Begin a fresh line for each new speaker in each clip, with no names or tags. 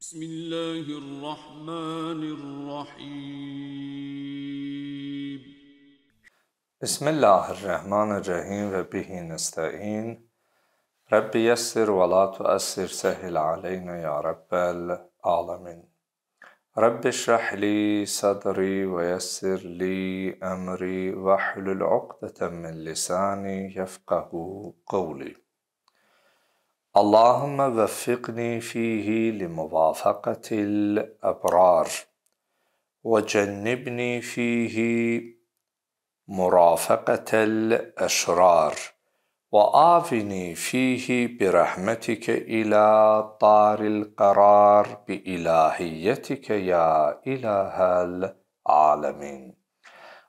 بسم الله الرحمن الرحيم بسم الله الرحمن الرحيم وبه نستعين رب يسر ولا تؤسر سهل علينا يا رب العالمين رب اشرح لي صدري ويسر لي أمري واحلل عقدة من لساني يفقه قولي اللهم وفقني فيه لموافقة الأبرار وجنبني فيه مرافقة الأشرار وآفني فيه برحمتك إلى طار القرار بإلهيتك يا إله العالمين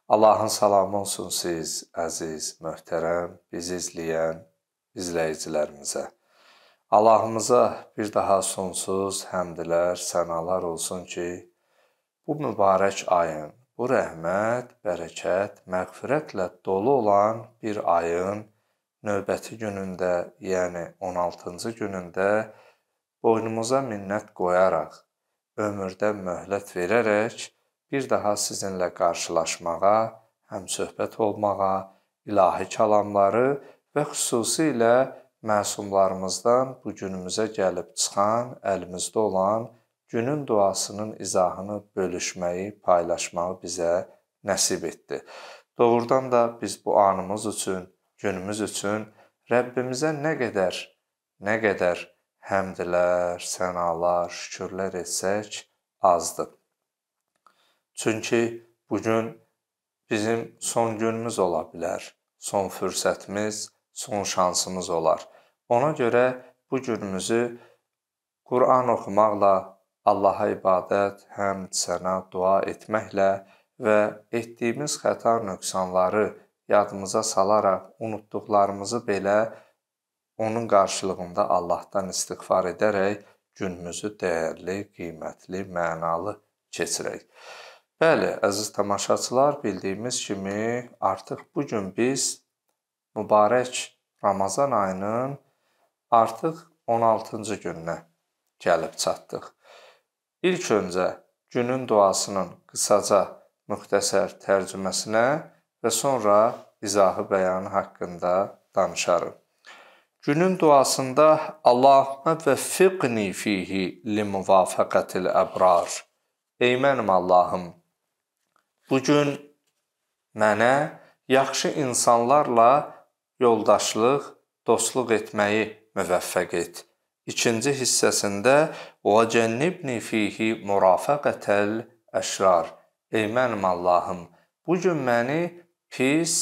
Allah'ın salamı olsun siz, əziz, möhtərəm, bizi izləyən izləyicilərimizə. Allahımıza bir daha sonsuz həmdlər, sənalar olsun ki, bu mübarək ayın, bu rəhmət, bərəkət, məğfirətlə dolu olan bir ayın növbəti günündə, yəni 16-cı günündə boynumuza minnət qoyaraq, ömürdə möhlət verərək bir daha sizinlə qarşılaşmağa, həmsöhbət olmağa, ilahi kəlamları və xüsusilə məsumlarımızdan bu günümüzə gəlib çıxan, əlimizdə olan günün duasının izahını bölüşməyi, paylaşmağı bizə nəsib etdi. Doğrudan da biz bu anımız üçün, günümüz üçün Rəbbimizə nə qədər, nə qədər həmdlər, sənalar, şükürlər etsək azdır. Çünki bu gün bizim son günümüz ola bilər, son fürsətimiz ola bilər son şansımız olar. Ona görə bu günümüzü Quran oxumaqla, Allaha ibadət, həmd, sənə dua etməklə və etdiyimiz xəta nöqsanları yadımıza salaraq unutduqlarımızı belə onun qarşılığında Allahdan istighfar edərək günümüzü dəyərli, qiymətli, mənalı keçirək. Bəli, əziz tamaşaçılar, bildiyimiz kimi artıq bu gün biz mübarək Ramazan ayının artıq 16-cı gününə gəlib çatdıq. İlk öncə günün duasının qısaca müxtəsər tərcüməsinə və sonra izahı bəyanı haqqında danışarıq. Günün duasında Allahumma vəffiqni fihi limuvafaqatil abrar. Ey mənim Allahım, bu gün mənə yaxşı insanlarla yoldaşlıq, dostluq etməyi müvəffəq et. İkinci hissəsində "Və cənnibni fihi murafaqatal əşrar" Ey mənim Allahım, bu gün məni pis,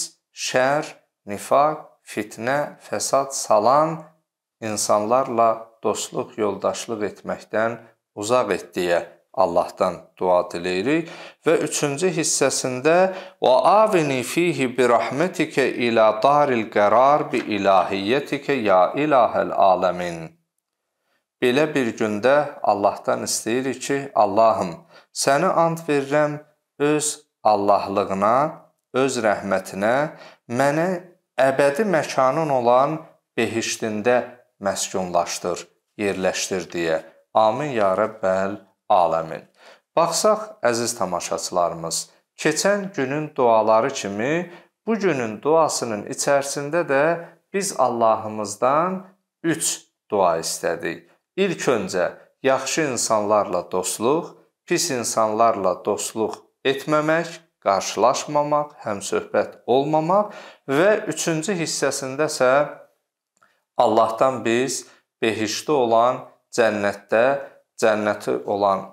şər, nifaq, fitnə, fəsad salan insanlarla dostluq, yoldaşlıq etməkdən uzaq et deyə Allahdan dua diləyirik və 3-cü hissəsində va avini fihi bi rahmetikə ilə daril qərar bi ilahiyyətikə ya ilahəl aləmin. Belə bir gündə Allahdan istəyirik ki, Allahım, səni and verirəm öz Allahlığına, öz rəhmətinə, mənə əbədi məkanın olan behiştində məskunlaşdır, yerləşdir deyə. Amin ya Rəbbəl Aləmin. Baxsaq, əziz tamaşaçılarımız, keçən günün duaları kimi bu günün duasının içərisində də biz Allahımızdan 3 dua istədik. İlk öncə yaxşı insanlarla dostluq, pis insanlarla dostluq etməmək, qarşılaşmamaq, həmsöhbət olmamaq və 3-cü hissəsindəsə Allahdan biz behişdə olan cənnətdə cənnəti olan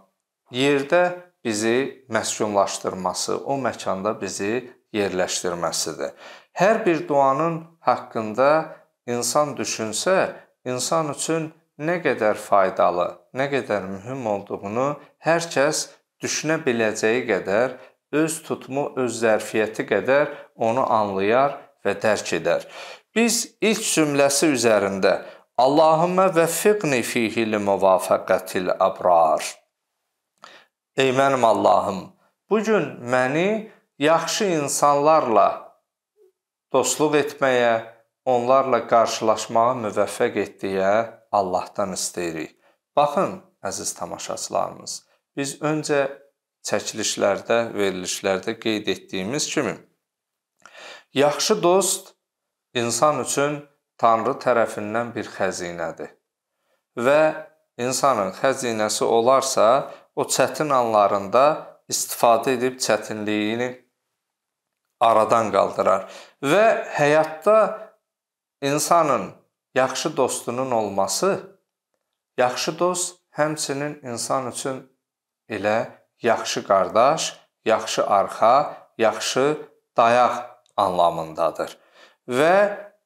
yerdə bizi məskunlaşdırması, o məkanda bizi yerləşdirməsidir. Hər bir duanın haqqında insan düşünsə, insan üçün nə qədər faydalı, nə qədər mühüm olduğunu hər kəs düşünə biləcəyi qədər öz tutmu, öz zərfiyyəti qədər onu anlayar və dərk edər. Biz ilk cümləsi üzərində Allahümme vəffiqni fihi li muvafaqatil abrar. Ey mənim Allahım, bu gün məni yaxşı insanlarla dostluq etməyə, onlarla qarşılaşmağa müvəffəq et deyə Allahdan istəyirik. Baxın, əziz tamaşaçılarımız, biz öncə çəkilişlərdə, verilişlərdə qeyd etdiyimiz kimi yaxşı dost insan üçün Tanrı tərəfindən bir xəzinədir. Və insanın xəzinəsi olarsa, o çətin anlarında istifadə edib çətinliyini aradan qaldırar və həyatda insanın yaxşı dostunun olması, yaxşı dost həmçinin insan üçün elə yaxşı qardaş, yaxşı arxa, yaxşı dayaq anlamındadır. Və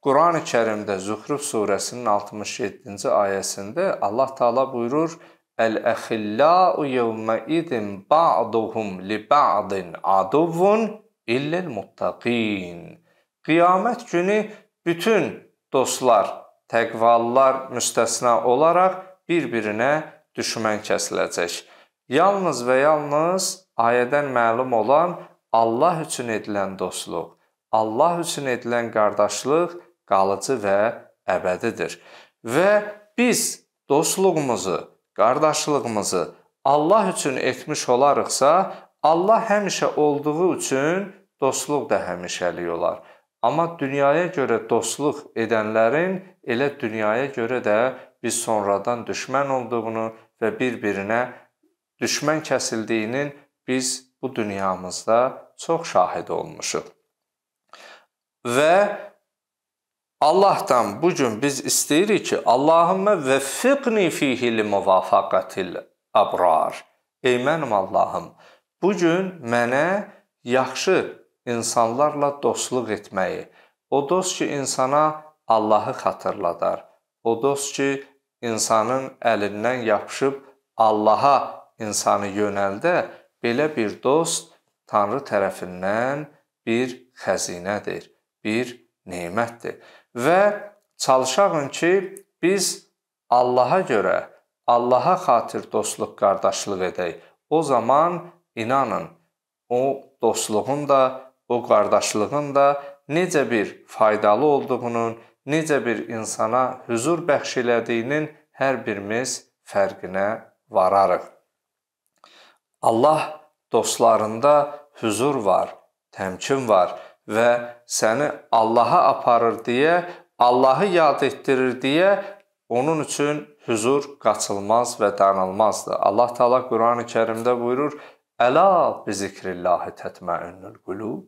Qurani Kərimdə Zuhruf surəsinin 67-ci ayəsində Allah Taala buyurur: "Əl-əxillau yevmə idin ba'duhum li ba'din aduvun illel muttaqin." Qiyamət günü bütün dostlar, təqvalılar müstəsna olaraq bir-birinə düşmən kəsiləcək. Yalnız və yalnız ayədən məlum olan Allah üçün edilən dostluq, Allah üçün edilən qardaşlıq qalıcı və əbədidir. Və biz dostluğumuzu, qardaşlığımızı Allah üçün etmiş olarıqsa, Allah həmişə olduğu üçün dostluq da həmişəlik olar. Amma dünyaya görə dostluq edənlərin elə dünyaya görə də biz sonradan düşmən olduğunu və bir-birinə düşmən kəsildiyinin biz bu dünyamızda çox şahid olmuşuq. Və Allahdan bu gün biz istəyirik ki, Allahümmə vəffiqni fihi li muvafaqatil abrar. Ey mənim Allahım, bu gün mənə yaxşı insanlarla dostluq etməyi, o dost ki, insana Allahı xatırladar, o dost ki, insanın əlindən yapışıb Allaha insanı yönəldə, belə bir dost Tanrı tərəfindən bir xəzinədir, bir nemətdir və çalışağın ki, biz Allaha görə, Allaha xatir dostluq, qardaşlıq edək. O zaman inanın, o dostluğun da, o qardaşlığın da necə bir faydalı olduğunun, necə bir insana huzur bəxş elədiyinin hər birimiz fərqinə vararıq. Allah dostlarında huzur var, təmkin var və səni Allaha aparır deyə, Allahı yad etdirir deyə onun üçün huzur qaçılmaz və danılmazdır. Allah Taala Qurani-Kərimdə buyurur: "Əla bizikrillahi tətməinnul qulub."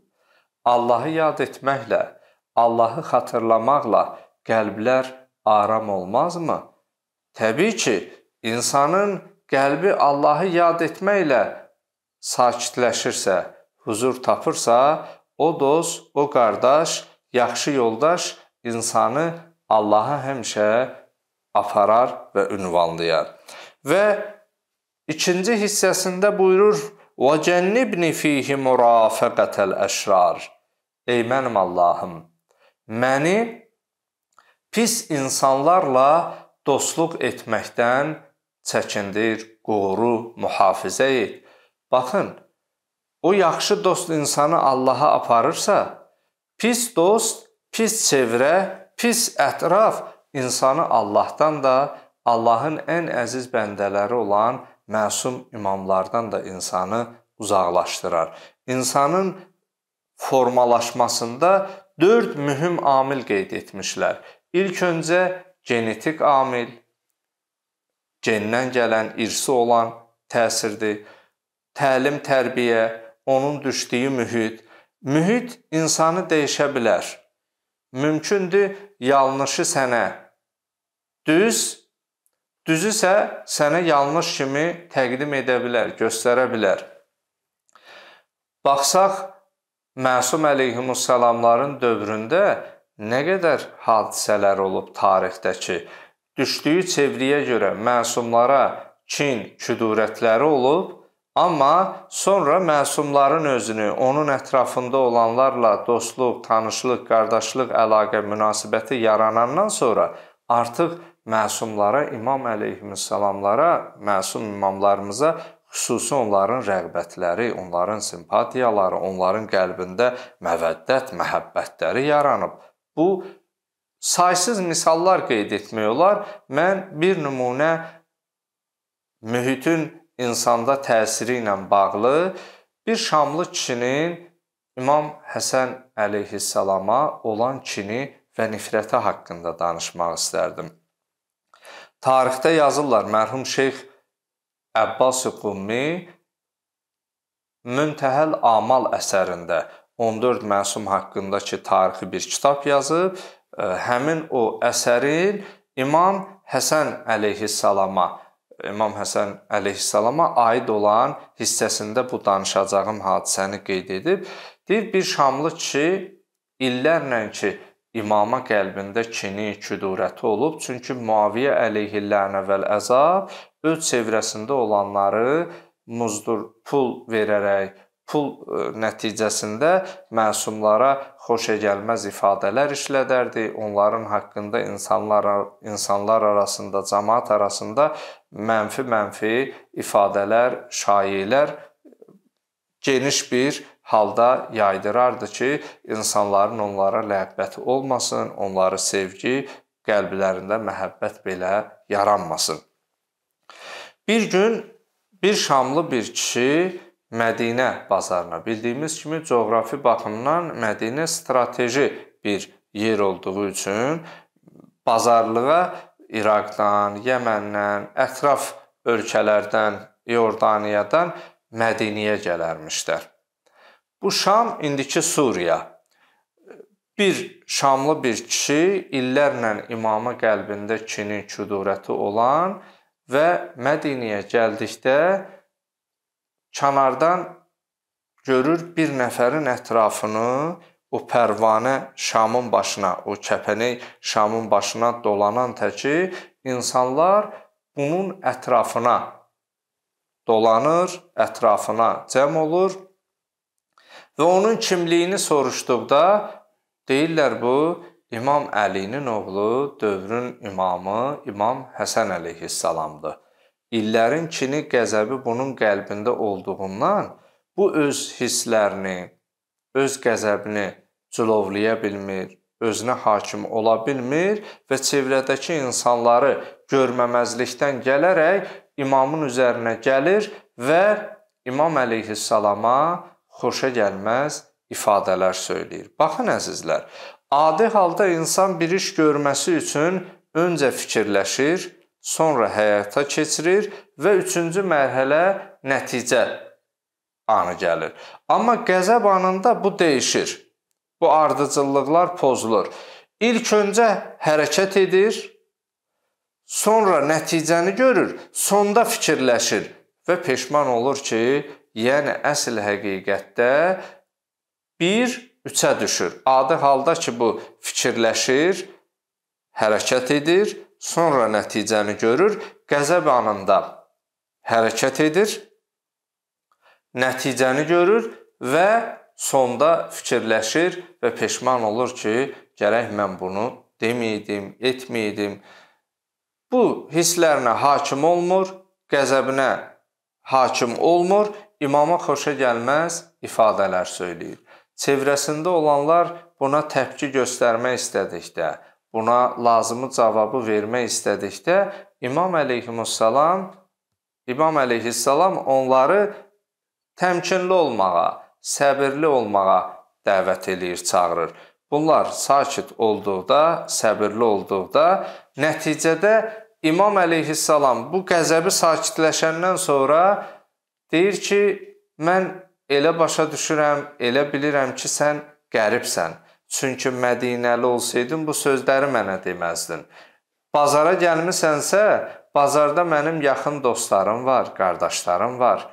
Allahı yad etməklə, Allahı xatırlamaqla qəlblər aram olmazmı? Təbii ki, insanın qəlbi Allahı yad etməklə sakitləşirsə, huzur tapırsa, O dost, o qardaş, yaxşı yoldaş insanı Allaha həmişə aparar və ünvanlayar. Və ikinci hissəsində buyurur: "Və cənnibni fihi murafaqatal əşrar." Ey mənim Allahım, məni pis insanlarla dostluq etməkdən çəkindir, qoru, mühafizə et. Baxın, O yaxşı dost insanı Allaha aparırsa, pis dost, pis çevrə, pis ətraf insanı Allahdan da, Allahın ən əziz bəndələri olan məsum imamlardan da insanı uzaqlaşdırar. İnsanın formalaşmasında 4 mühüm amil qeyd etmişlər. İlk öncə genetik amil, gendən gələn irsi olan təsirdir. Təlim, tərbiyə, onun düşdüyü mühit. Mühit insanı dəyişə bilər. Mümkündür yanlışı sənə düz, düzüsə sənə yanlış kimi təqdim edə bilər, göstərə bilər. Baxsaq Məsum əleyhissalamların dövründə nə qədər hadisələr olub tarixdəki. Düşdüyü çevriyə görə məsumlara kin, küdurətləri olub, Amma sonra məsumların özünü, onun ətrafında olanlarla dostluq, tanışlıq, qardaşlıq əlaqə münasibəti yaranandan sonra artıq məsumlara, İmam əleyhissalamlara, məsum imamlarımıza xüsusi onların rəğbətləri, onların simpatiyaları, onların qəlbində məvəddət, məhəbbətləri yaranıb. Bu saysız misallar qeyd etmək olar. Mən bir nümunə mühitin insanda təsiri ilə bağlı bir şamlı kişinin İmam Həsən əleyhissalama olan kini və nifrəti haqqında danışmaq istərdim. Tarixdə yazırlar, mərhum şeyx Əbbas Qummi Müntəhəl Amal əsərində 14 məsum haqqındakı tarixi bir kitab yazıb, e, həmin o əsərin İmam Həsən əleyhissalama İmam Həsən əleyhissalama aid olan hissəsində bu danışacağım hadisəni qeyd edib. Deyir bir şamlı kişi illərlə ki imama qəlbində kini, küdurəti olub, çünki Muaviyə əleyhillən əvvəl əzab öz çevrəsində olanları muzdur pul verərək pul e, nəticəsində məsumlara xoşagəlməz ifadələr işlədərdi, onların haqqında insanlar insanlar arasında, cəmaət arasında mənfi-mənfi ifadələr, şayələr e, geniş bir halda yaydırardı ki, insanların onlara ləyaqəti olmasın, onları sevgi qəlblərində məhəbbət belə yaranmasın. Bir gün bir şamlı bir kişi Mədinə bazarına bildiyimiz kimi coğrafi baxımdan Mədinə strateji bir yer olduğu üçün bazarlığa İraqdan, Yəməndən, ətraf ölkələrdən, Yordaniyadan Mədiniyə gələrmişlər. Bu Şam indiki Suriya. Bir Şamlı bir kişi illərlə imama qəlbində kini, küdurəti olan və Mədiniyə gəldikdə kənardan görür bir nəfərin ətrafını o pərvanə Şamın başına, o kəpənək Şamın başına dolanan təki insanlar bunun ətrafına dolanır, ətrafına cəm olur və onun kimliyini soruşduqda deyirlər bu İmam Əlinin oğlu, dövrün imamı İmam Həsən əleyhissalamdır. İllərin kini, qəzəbi bunun qəlbində olduğundan bu öz hisslərini, öz qəzəbini cilovlaya bilmir, özünə hakim ola bilmir və çevrədəki insanları görməməzlikdən gələrək imamın üzərinə gəlir və İmam əleyhissalama xoşa gəlməz ifadələr söyləyir. Baxın əzizlər, adi halda insan bir iş görməsi üçün öncə fikirləşir, sonra həyata keçirir və üçüncü mərhələ nəticə anı gəlir. Amma qəzəb anında bu dəyişir. Bu ardıcıllıqlar pozulur. İlk öncə hərəkət edir, sonra nəticəni görür, sonda fikirləşir və peşman olur ki, yəni əsl həqiqətdə 1 3-ə düşür. Adi halda ki, bu fikirləşir, hərəkət edir, sonra nəticəni görür, qəzəb anında hərəkət edir, nəticəni görür və sonda fikirləşir və peşman olur ki, gərək mən bunu deməydim, etməydim. Bu hisslərinə hakim olmur, qəzəbinə hakim olmur, imama xoşa gəlməz ifadələr söyləyir. Çevrəsində olanlar buna təpki göstərmək istədikdə, buna lazımı cavabı vermək istədikdə İmam əleyhissalam İmam əleyhissalam onları təmkinli olmağa, səbirli olmağa dəvət eləyir, çağırır. Bunlar sakit olduqda, səbirli olduqda nəticədə İmam əleyhissalam bu qəzəbi sakitləşəndən sonra deyir ki, mən elə başa düşürəm, elə bilirəm ki, sən qəribsən. Çünki Mədinəli olsaydın bu sözləri mənə deməzdin. Bazara gəlmisənsə, bazarda mənim yaxın dostlarım var, qardaşlarım var.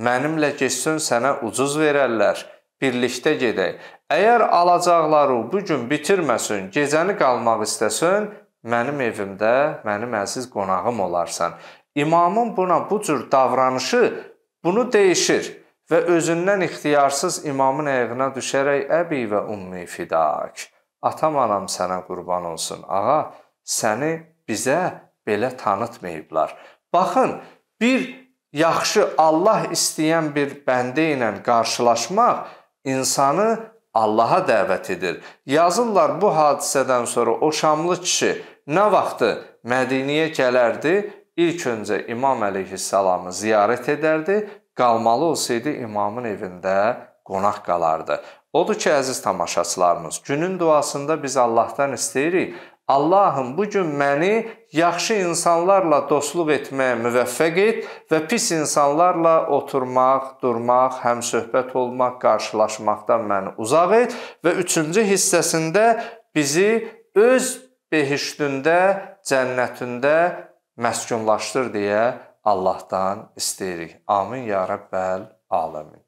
Mənimlə getsin sənə ucuz verərlər. Birlikdə gedək. Əgər alacaqları bu gün bitirməsin, gecəni qalmaq istəsən, mənim evimdə mənim əziz qonağım olarsan. İmamın buna bu cür davranışı bunu deyişir və özündən ixtiyarsız imamın ayağına düşərək əbi və ummi fidak. Atam anam sənə qurban olsun. Ağa, səni bizə belə tanıtmayıblar. Baxın, bir yaxşı Allah istəyən bir bəndə ilə qarşılaşmaq insanı Allaha dəvət edir. Yazırlar bu hadisədən sonra o şamlı kişi nə vaxtı Mədiniyə gələrdi, ilk öncə İmam əleyhissalamı ziyarət edərdi qalmalı olsaydı imamın evində qonaq qalardı. Odur ki, əziz tamaşaçılarımız, günün duasında biz Allahdan istəyirik, Allahım bu gün məni yaxşı insanlarla dostluq etməyə müvəffəq et və pis insanlarla oturmaq, durmaq, həmsöhbət olmaq, qarşılaşmaqdan məni uzaq et və 3-cü hissəsində bizi öz behiştündə, cənnətində məskunlaşdır deyə Allahdan istəyirik. Amin ya Rəbbəl aləmin.